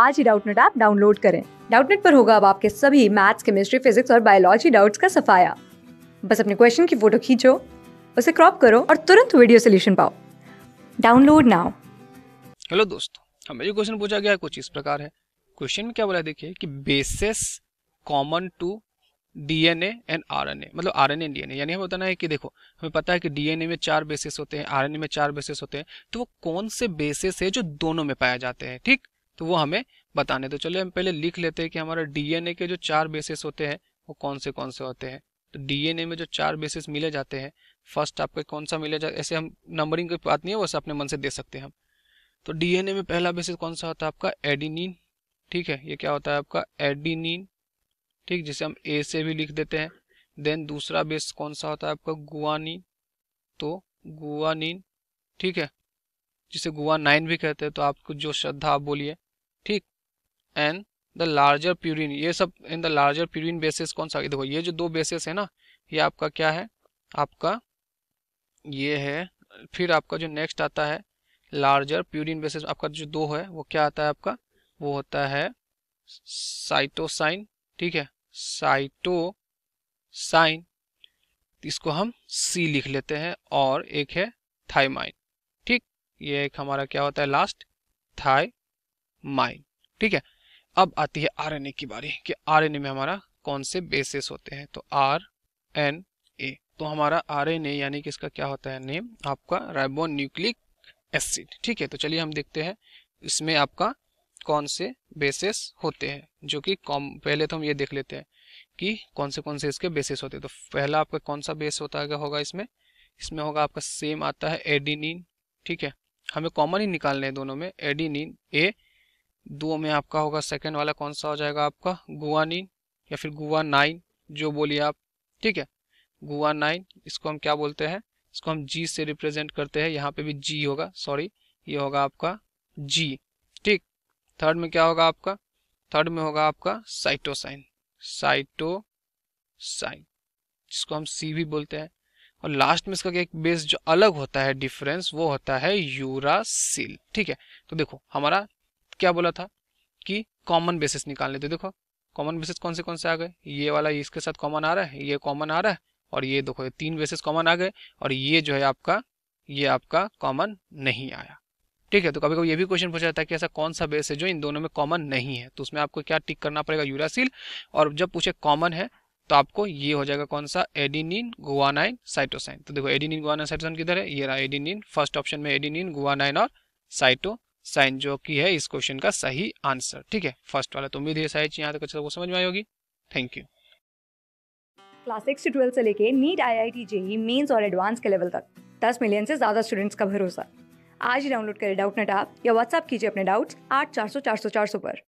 आज ही Doubtnet app download करें डाउटनेट पर होगा अब आपके सभी मैथ्स केमिस्ट्री फिजिक्स और बायोलॉजी डाउट्स का सफाया बस अपने क्वेश्चन की फोटो खींचो उसे क्रॉप करो और तुरंत वीडियो सोल्यूशन पाओ डाउनलोड नाउ हेलो दोस्तों हमें जो क्वेश्चन पूछा गया कुछ इस प्रकार है क्वेश्चन में क्या बोला देखिए कि bases common to DNA and RNA मतलब आरएनए एंड डीएनए यानी हमें बताना है कि देखो हमें पता है कि डीएनए में चार बेसिस होते हैं आरएनए में चार बेसिस होते हैं तो वो कौन से बेसिस है जो दोनों में पाए जाते हैं ठीक तो वो हमें बताने तो चलिए हम पहले लिख लेते हैं कि हमारे डीएनए के जो चार बेसिस होते हैं वो कौन से कौन से होते हैं तो डीएनए में जो चार बेसिस मिले जाते हैं फर्स्ट आपका कौन सा मिले जाते ऐसे हम नंबरिंग की बात नहीं है वैसे अपने मन से दे सकते हैं हम तो डीएनए में पहला बेसिस कौन सा होता है आपका एडीनिन ठीक है ये क्या होता है आपका एडीनिन ठीक जिसे हम ए से भी लिख देते हैं देन दूसरा बेस कौन सा होता है आपका गुआनिन तो गुआनिन ठीक है जिसे गुआ नाइन भी कहते हैं तो आपको जो श्रद्धा आप बोलिए ठीक एंड द लार्जर प्यूरिन ये सब in the larger purine bases कौन सा देखो ये जो दो बेसिस है ना ये आपका क्या है आपका ये है फिर आपका जो नेक्स्ट आता है लार्जर प्यूरिन बेसिस आपका जो दो है वो क्या आता है आपका वो होता है साइटोसाइन ठीक है साइटो साइन इसको हम सी लिख लेते हैं और एक है थाइमाइन ठीक ये एक हमारा क्या होता है लास्ट थाई माइन ठीक है अब आती है आरएनए की बारी कि आरएनए में हमारा कौन से बेसिस होते हैं तो आर एन ए तो हमारा आर एन यानी कि इसका क्या होता है नेम आपका राइबो न्यूक्लिक एसिड ठीक है तो चलिए हम देखते हैं इसमें आपका कौन से बेसिस होते हैं जो कि कॉम पहले तो हम ये देख लेते हैं कि कौन से कौन से इसके बेसिस होते हैं तो पहला आपका कौन सा बेस होता है होगा इसमें इसमें होगा आपका सेम आता है एडीनिन ठीक है हमें कॉमन ही निकालने हैं दोनों में एडीनिन ए दो में आपका होगा सेकेंड वाला कौन सा हो जाएगा आपका गुआनिन या फिर गुआ नाइन जो बोलिए आप ठीक है गुआ नाइन इसको हम क्या बोलते हैं इसको हम जी से रिप्रेजेंट करते हैं यहाँ पे भी जी होगा सॉरी ये होगा आपका जी ठीक थर्ड में क्या होगा आपका थर्ड में होगा आपका साइटोसाइन साइटोसाइन जिसको हम सी भी बोलते हैं और लास्ट में इसका एक बेस जो अलग होता है डिफरेंस वो होता है यूरासिल ठीक है तो देखो हमारा क्या बोला था कि कॉमन बेसिस निकाल लेते देखो कॉमन बेसिस कौन से कौन से आ गए ये वाला इसके साथ कॉमन आ रहा है ये कॉमन आ रहा है और ये देखो ये तीन बेसिस कॉमन आ गए और ये जो है आपका ये आपका कॉमन नहीं आया ठीक है तो कभी कभी ये भी क्वेश्चन पूछा जाता है कि ऐसा कौन सा बेस है जो इन दोनों में कॉमन नहीं है तो उसमें आपको क्या टिक करना पड़ेगा यूरासिल और जब पूछे कॉमन है तो आपको ये हो जाएगा कौन सा एडिनिन गुआनाइन साइटोसाइन तो देखो एडिनिन गुआनाइन साइटोसाइन किधर है ये रहा एडिनिन फर्स्ट ऑप्शन में एडिनिन गुआनाइन और साइटो साइन जो की है इस क्वेश्चन का सही आंसर ठीक है फर्स्ट वाला तुम भी है सारी चीज यहाँ तक अच्छा समझ में आई होगी थैंक यू क्लास सिक्स से ट्वेल्थ से लेके NEET I I T JEE mains और एडवांस के लेवल तक दस मिलियन से ज्यादा स्टूडेंट्स का भरोसा आज ही डाउनलोड करें डाउट नेट आप या व्हाट्सअप कीजिए अपने डाउट्स आठ चार सौ चार सौ चार सौ पर